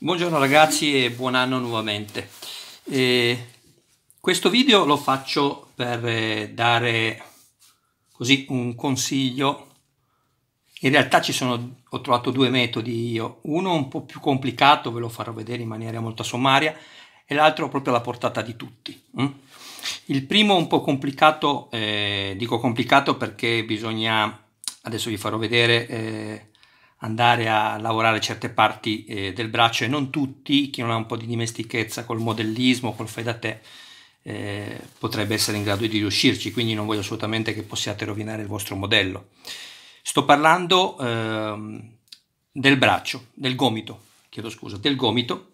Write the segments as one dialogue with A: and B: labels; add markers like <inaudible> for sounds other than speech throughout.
A: Buongiorno ragazzi e buon anno nuovamente. Eh, questo video lo faccio per eh, dare così un consiglio. In realtà ci sono, ho trovato due metodi io, uno un po' più complicato, ve lo farò vedere in maniera molto sommaria, e l'altro proprio alla portata di tutti. Mm? Il primo un po' complicato, eh, dico complicato perché bisogna, adesso vi farò vedere eh, andare a lavorare certe parti eh, del braccio e non tutti, chi non ha un po' di dimestichezza col modellismo, col fai da te, eh, potrebbe essere in grado di riuscirci, quindi non voglio assolutamente che possiate rovinare il vostro modello. Sto parlando eh, del braccio, del gomito, chiedo scusa, del gomito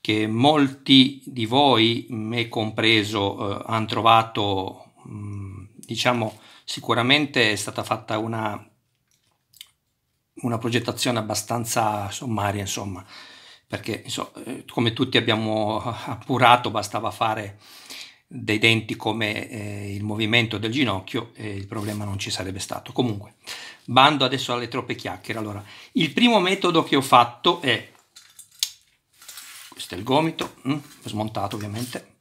A: che molti di voi, me compreso, eh, hanno trovato, mh, mm, diciamo, sicuramente è stata fatta una una progettazione abbastanza sommaria, insomma, perché insomma, eh, come tutti abbiamo <laughs> appurato bastava fare dei denti come eh, il movimento del ginocchio e il problema non ci sarebbe stato. Comunque, bando adesso alle troppe chiacchiere. Allora, il primo metodo che ho fatto è questo è il gomito, mm, smontato ovviamente.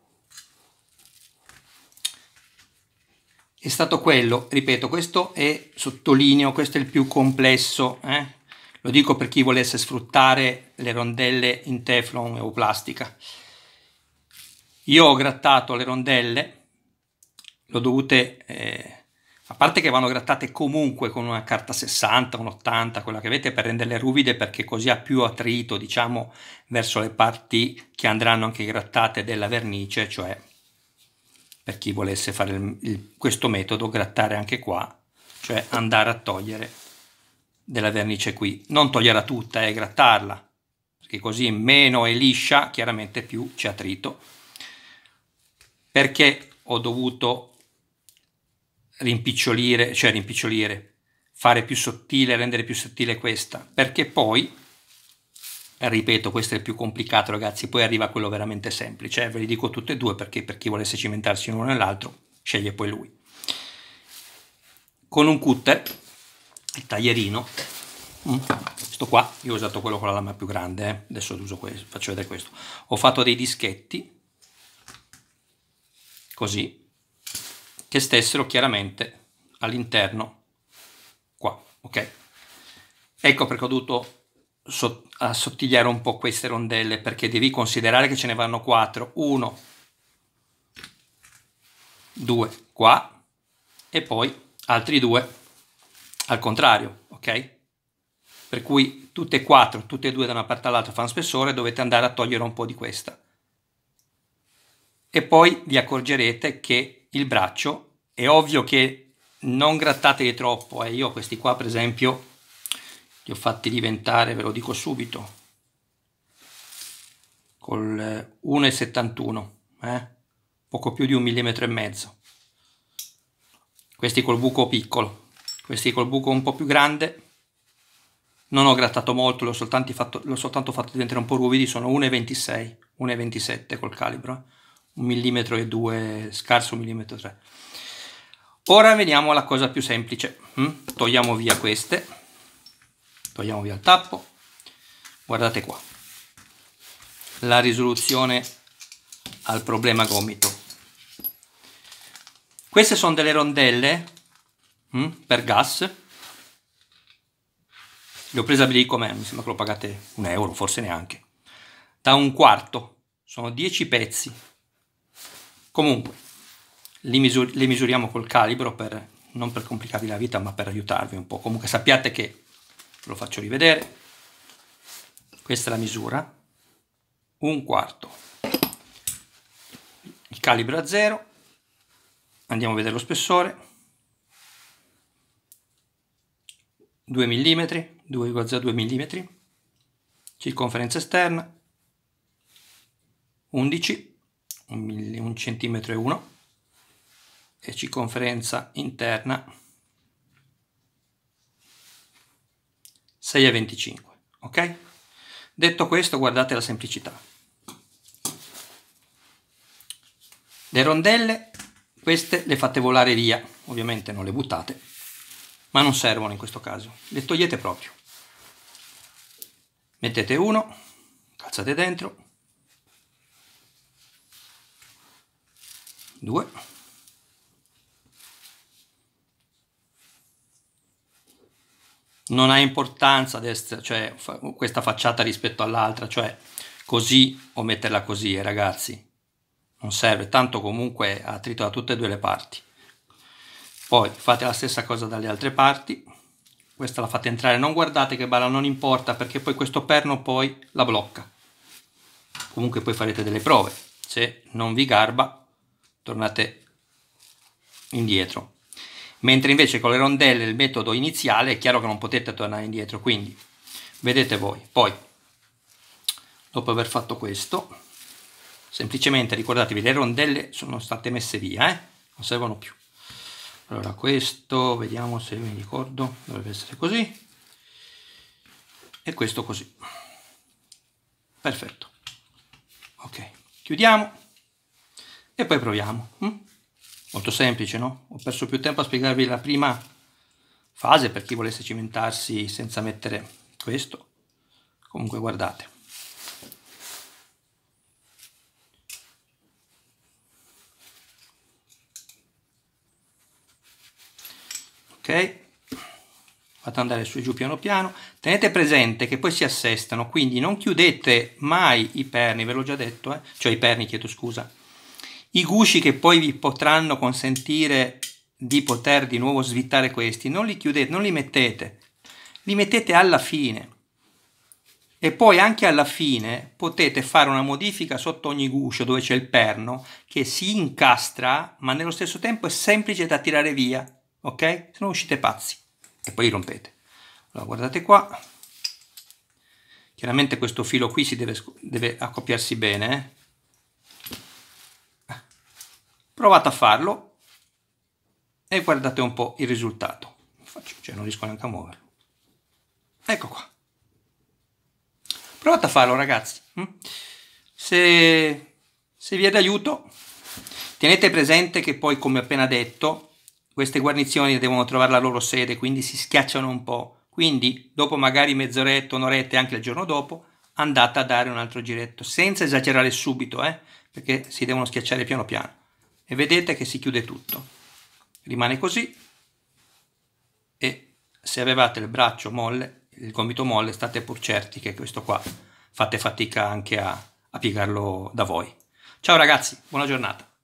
A: è stato quello, ripeto, questo è, sottolineo, questo è il più complesso, eh? lo dico per chi volesse sfruttare le rondelle in teflon o plastica. Io ho grattato le rondelle, l'ho dovute, eh, a parte che vanno grattate comunque con una carta 60, un 80, quella che avete, per renderle ruvide perché così ha più attrito, diciamo, verso le parti che andranno anche grattate della vernice, cioè per chi volesse fare il, il, questo metodo, grattare anche qua, cioè andare a togliere della vernice qui. Non toglierla tutta e eh, grattarla, perché così meno è liscia, chiaramente più c'è attrito. Perché ho dovuto rimpicciolire, cioè rimpicciolire, fare più sottile, rendere più sottile questa? Perché poi ripeto, questo è il più complicato ragazzi, poi arriva quello veramente semplice, eh? ve li dico tutte e due perché per chi volesse cimentarsi in uno nell'altro sceglie poi lui. Con un cutter, il taglierino, questo mm, qua, io ho usato quello con la lama più grande, eh? adesso uso questo, faccio vedere questo, ho fatto dei dischetti, così, che stessero chiaramente all'interno qua, ok? Ecco perché ho dovuto so- assottigliare un po' queste rondelle perché devi considerare che ce ne vanno 4, 1, 2 qua e poi altri due al contrario, ok? Per cui tutte e quattro, tutte e due da una parte all'altra fanno spessore, dovete andare a togliere un po' di questa. E poi vi accorgerete che il braccio, è ovvio che non grattatevi troppo, eh, io questi qua per esempio li ho fatti diventare, ve lo dico subito, col 1,71, eh, eh? poco più di un millimetro e mezzo. Questi col buco piccolo, questi col buco un po' più grande. Non ho grattato molto, l'ho soltanto, soltanto, fatto diventare un po' ruvidi, sono 1,26, 1,27 col calibro, eh? un millimetro e due, scarso un millimetro e tre. Ora veniamo alla cosa più semplice, hm? togliamo via queste togliamo via il tappo guardate qua la risoluzione al problema gomito queste sono delle rondelle hm, per gas le ho prese a come mi sembra che lo pagate un euro forse neanche da un quarto sono 10 pezzi comunque li misur li misuriamo col calibro per non per complicarvi la vita ma per aiutarvi un po' comunque sappiate che Ve lo faccio rivedere. Questa è la misura. Un quarto. Il calibro a zero Andiamo a vedere lo spessore. 2 mm, 2,02 mm, circonferenza esterna 11, 1 cm e 1 e circonferenza interna 25 Ok? Detto questo, guardate la semplicità. Le rondelle, queste le fate volare via, ovviamente non le buttate, ma non servono in questo caso, le togliete proprio. Mettete uno, calzate dentro, due, non ha importanza destra, cioè, fa, questa facciata rispetto all'altra, cioè così o metterla così, eh, ragazzi, non serve, tanto comunque ha attrito da tutte e due le parti. Poi fate la stessa cosa dalle altre parti, questa la fate entrare, non guardate che balla non importa perché poi questo perno poi la blocca. Comunque poi farete delle prove, se non vi garba tornate indietro mentre invece con le rondelle il metodo iniziale è chiaro che non potete tornare indietro, quindi vedete voi. Poi, dopo aver fatto questo, semplicemente ricordatevi, le rondelle sono state messe via, eh? non servono più. Allora questo, vediamo se mi ricordo, dovrebbe essere così, e questo così. Perfetto. Ok, chiudiamo e poi proviamo. Hm? Molto semplice, no? Ho perso più tempo a spiegarvi la prima fase per chi volesse cimentarsi senza mettere questo. Comunque guardate. Ok? Fate andare su e giù piano piano. Tenete presente che poi si assestano, quindi non chiudete mai i perni, ve l'ho già detto, eh? cioè i perni, chiedo scusa i gusci che poi vi potranno consentire di poter di nuovo svitare questi, non li chiudete, non li mettete, li mettete alla fine. E poi anche alla fine potete fare una modifica sotto ogni guscio dove c'è il perno che si incastra, ma nello stesso tempo è semplice da tirare via, ok? Se no uscite pazzi e poi li rompete. Allora guardate qua. Chiaramente questo filo qui si deve, deve accoppiarsi bene, eh? Provate a farlo e guardate un po' il risultato. Faccio, cioè non riesco neanche a muoverlo. Ecco qua. Provate a farlo ragazzi. Mm? Se, se vi è d'aiuto, tenete presente che poi come appena detto queste guarnizioni devono trovare la loro sede, quindi si schiacciano un po'. Quindi, dopo magari mezz'oretta, un'oretta, anche il giorno dopo, andate a dare un altro giretto, senza esagerare subito, eh? perché si devono schiacciare piano piano e vedete che si chiude tutto rimane così e se avevate il braccio molle il gomito molle state pur certi che questo qua fate fatica anche a, a piegarlo da voi ciao ragazzi buona giornata